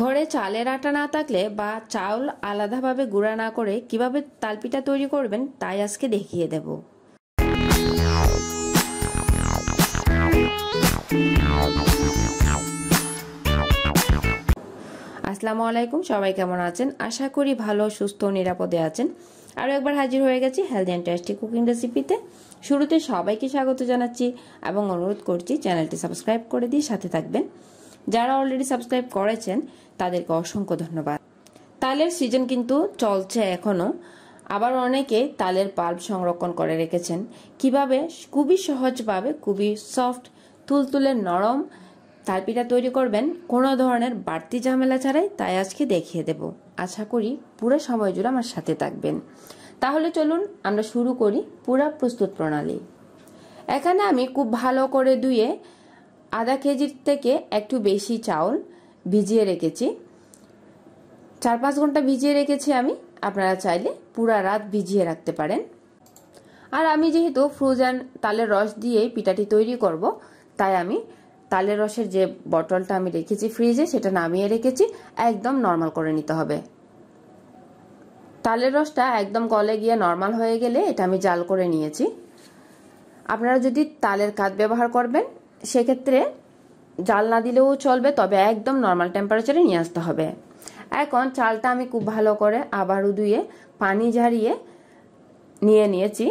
ঘরে চালের আটা না থাকলে বা চাউল আলাদাভাবে গুঁড়া না করে কিভাবে তালপিঠা তৈরি করবেন তাই আজকে দেখিয়ে দেব আসসালামু আলাইকুম সবাই কেমন আছেন আশা করি ভালো সুস্থ নিরাপদে আছেন আরও একবার হাজির হয়ে গেছি হেলদি অ্যান্ড টেস্টি কুকিং রেসিপিতে শুরুতে সবাইকে স্বাগত জানাচ্ছি এবং অনুরোধ করছি চ্যানেলটি সাবস্ক্রাইব করে দিয়ে সাথে থাকবেন যারা অলরেডি সাবস্ক্রাইব করেছেন তাদেরকে অসংখ্য ধন্যবাদ তালের সিজন কিন্তু চলছে এখনও আবার অনেকে তালের পাল্প সংরক্ষণ করে রেখেছেন কিভাবে খুবই সহজভাবে খুবই সফট তুলতুলে নরম তালপিঠা তৈরি করবেন কোনো ধরনের বাড়তি ঝামেলা ছাড়াই তাই আজকে দেখিয়ে দেব আশা করি পুরো সময় জুড়ে আমার সাথে থাকবেন তাহলে চলুন আমরা শুরু করি পুরা প্রস্তুত প্রণালী এখানে আমি খুব ভালো করে ধুয়ে আধা কেজির থেকে একটু বেশি চাউল ভিজিয়ে রেখেছি চার পাঁচ ঘন্টা ভিজিয়ে রেখেছি আমি আপনারা চাইলে পুরা রাত ভিজিয়ে রাখতে পারেন আর আমি যেহেতু ফ্রোজেন তালের রস দিয়েই পিঠাটি তৈরি করব তাই আমি তালের রসের যে বটলটা আমি রেখেছি ফ্রিজে সেটা নামিয়ে রেখেছি একদম নর্মাল করে নিতে হবে তালের রসটা একদম কলে গিয়ে নর্মাল হয়ে গেলে এটা আমি জাল করে নিয়েছি আপনারা যদি তালের কাত ব্যবহার করবেন সেক্ষেত্রে জাল না দিলেও চলবে তবে একদম নর্মাল টেম্পারেচারে নিয়ে আসতে হবে এখন চালটা আমি খুব ভালো করে আবারও ধুয়ে পানি ঝারিয়ে নিয়ে নিয়েছি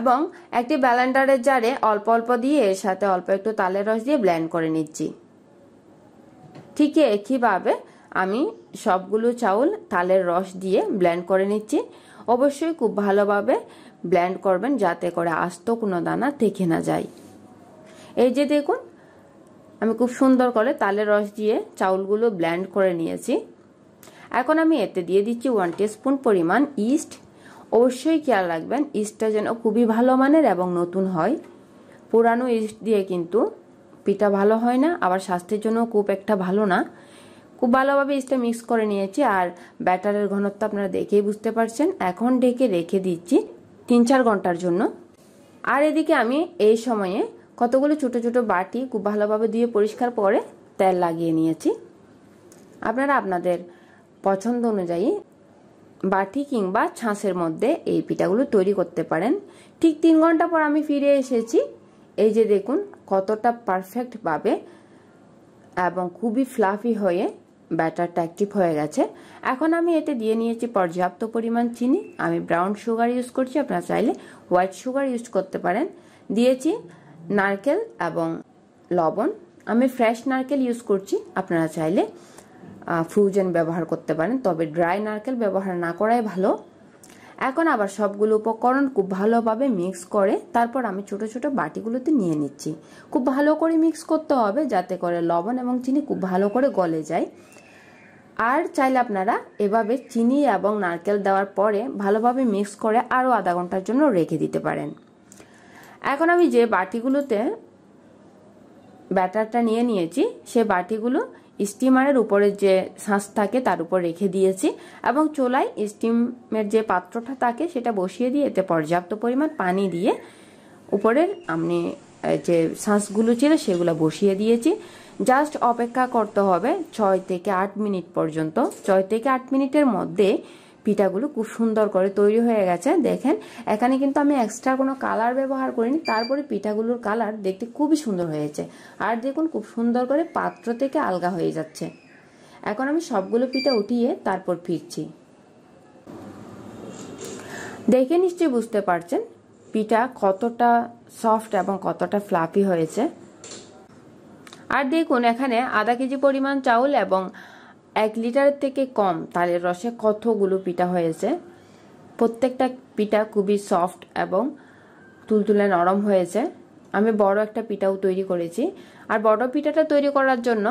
এবং একটি ব্যালেন্ডারের জারে অল্প অল্প দিয়ে এর সাথে অল্প একটু তালের রস দিয়ে ব্ল্যান্ড করে নিচ্ছি ঠিক একইভাবে আমি সবগুলো চাউল তালের রস দিয়ে ব্ল্যান্ড করে নিচ্ছি অবশ্যই খুব ভালোভাবে ব্ল্যান্ড করবেন যাতে করে আস্ত কোনো দানা থেকে না যায় এই যে দেখুন আমি খুব সুন্দর করে তালের রস দিয়ে চাউলগুলো ব্ল্যান্ড করে নিয়েছি এখন আমি এতে দিয়ে দিচ্ছি ওয়ান স্পুন পরিমাণ ইস্ট অবশ্যই খেয়াল রাখবেন ইস্টটা যেন খুবই ভালো মানের এবং নতুন হয় পুরানো ইস্ট দিয়ে কিন্তু পিঠা ভালো হয় না আবার স্বাস্থ্যের জন্য খুব একটা ভালো না খুব ভালোভাবে ইস্টটা মিক্স করে নিয়েছি আর ব্যাটারের ঘনত্ব আপনারা দেখেই বুঝতে পারছেন এখন ঢেকে রেখে দিচ্ছি তিন চার ঘন্টার জন্য আর এদিকে আমি এই সময়ে কতগুলো ছোট ছোট বাটি খুব ভালোভাবে ধুয়ে পরিষ্কার করে তেল লাগিয়ে নিয়েছি আপনারা আপনাদের পছন্দ অনুযায়ী বাটি কিংবা ছাঁচের মধ্যে এই পিঠাগুলো তৈরি করতে পারেন ঠিক তিন ঘন্টা পর আমি ফিরে এসেছি এই যে দেখুন কতটা পারফেক্টভাবে এবং খুবই ফ্লাফি হয়ে ব্যাটারটা অ্যাক্টিভ হয়ে গেছে এখন আমি এতে দিয়ে নিয়েছি পর্যাপ্ত পরিমাণ চিনি আমি ব্রাউন সুগার ইউজ করছি আপনারা চাইলে হোয়াইট সুগার ইউজ করতে পারেন দিয়েছি নারকেল এবং লবণ আমি ফ্রেশ নারকেল ইউজ করছি আপনারা চাইলে ফ্রুজেন ব্যবহার করতে পারেন তবে ড্রাই নারকেল ব্যবহার না করাই ভালো এখন আবার সবগুলো উপকরণ খুব ভালোভাবে মিক্স করে তারপর আমি ছোট ছোট বাটিগুলোতে নিয়ে নিচ্ছি খুব ভালো করে মিক্স করতে হবে যাতে করে লবণ এবং চিনি খুব ভালো করে গলে যায় আর চাইলে আপনারা এভাবে চিনি এবং নারকেল দেওয়ার পরে ভালোভাবে মিক্স করে আরও আধা ঘন্টার জন্য রেখে দিতে পারেন এখন আমি যে বাটিগুলোতে ব্যাটারটা নিয়ে নিয়েছি সে বাটিগুলো স্টিমারের উপরে যে শাঁস থাকে তার উপর রেখে দিয়েছি এবং চোলায় স্টিমের যে পাত্রটা থাকে সেটা বসিয়ে দিয়ে এতে পর্যাপ্ত পরিমাণ পানি দিয়ে উপরের আপনি যে শাঁসগুলো ছিল সেগুলো বসিয়ে দিয়েছি জাস্ট অপেক্ষা করতে হবে ছয় থেকে আট মিনিট পর্যন্ত ছয় থেকে আট মিনিটের মধ্যে পিঠাগুলো খুব সুন্দর করে তৈরি হয়ে গেছে দেখেন এখানে কিন্তু আমি এক্সট্রা কোনো কালার ব্যবহার করিনি তারপরে পিঠাগুলোর কালার দেখতে খুবই সুন্দর হয়েছে আর দেখুন খুব সুন্দর করে পাত্র থেকে আলগা হয়ে যাচ্ছে এখন আমি সবগুলো পিঠা উঠিয়ে তারপর ফিরছি দেখে নিশ্চয়ই বুঝতে পারছেন পিঠা কতটা সফট এবং কতটা ফ্লাফি হয়েছে আর দেখুন এখানে আধা কেজি পরিমাণ চাউল এবং এক লিটার থেকে কম তালের রসে কতগুলো পিঠা হয়েছে প্রত্যেকটা পিঠা খুবই সফট এবং তুলতুলে নরম হয়েছে আমি বড় একটা পিঠাও তৈরি করেছি আর বড় পিঠাটা তৈরি করার জন্য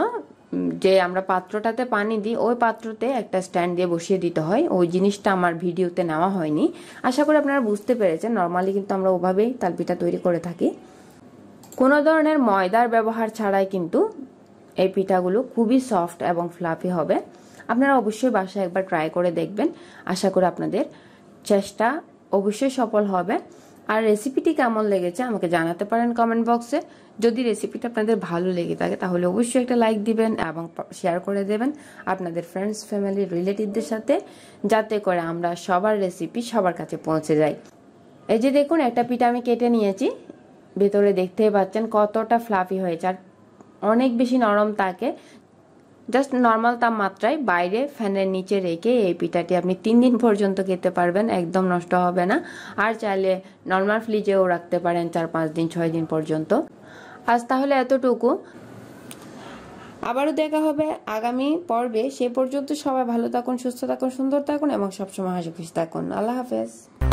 যে আমরা পাত্রটাতে পানি দিই ওই পাত্রতে একটা স্ট্যান্ড দিয়ে বসিয়ে দিতে হয় ওই জিনিসটা আমার ভিডিওতে নেওয়া হয়নি আশা করি আপনারা বুঝতে পেরেছেন নর্মালি কিন্তু আমরা ওভাবেই তালপিঠা তৈরি করে থাকি কোনো ধরনের ময়দার ব্যবহার ছাড়াই কিন্তু এই পিঠাগুলো খুবই সফট এবং ফ্লাফি হবে আপনারা অবশ্যই বাসায় একবার ট্রাই করে দেখবেন আশা করি আপনাদের চেষ্টা অবশ্যই সফল হবে আর রেসিপিটি কেমন লেগেছে আমাকে জানাতে পারেন কমেন্ট বক্সে যদি রেসিপিটা আপনাদের ভালো লেগে থাকে তাহলে অবশ্যই একটা লাইক দিবেন এবং শেয়ার করে দেবেন আপনাদের ফ্রেন্ডস ফ্যামিলি রিলেটিভদের সাথে যাতে করে আমরা সবার রেসিপি সবার কাছে পৌঁছে যাই এই যে দেখুন একটা পিঠা আমি কেটে নিয়েছি ভেতরে দেখতেই পাচ্ছেন কতটা ফ্লাফি হয়েছে আর অনেক বেশি নরম থাকে জাস্ট নর্মাল তাপমাত্রায় বাইরে ফ্যানের নিচে রেখে এই পিঠাটি আপনি তিন দিন পর্যন্ত খেতে পারবেন একদম নষ্ট হবে না আর চাইলে নর্মাল ফ্রিজেও রাখতে পারেন চার পাঁচ দিন ছয় দিন পর্যন্ত আজ তাহলে এতটুকু আবারও দেখা হবে আগামী পর্বে সে পর্যন্ত সবাই ভালো থাকুন সুস্থ থাকুন সুন্দর থাকুন এবং সবসময় হাসি খুশি থাকুন আল্লাহ হাফেজ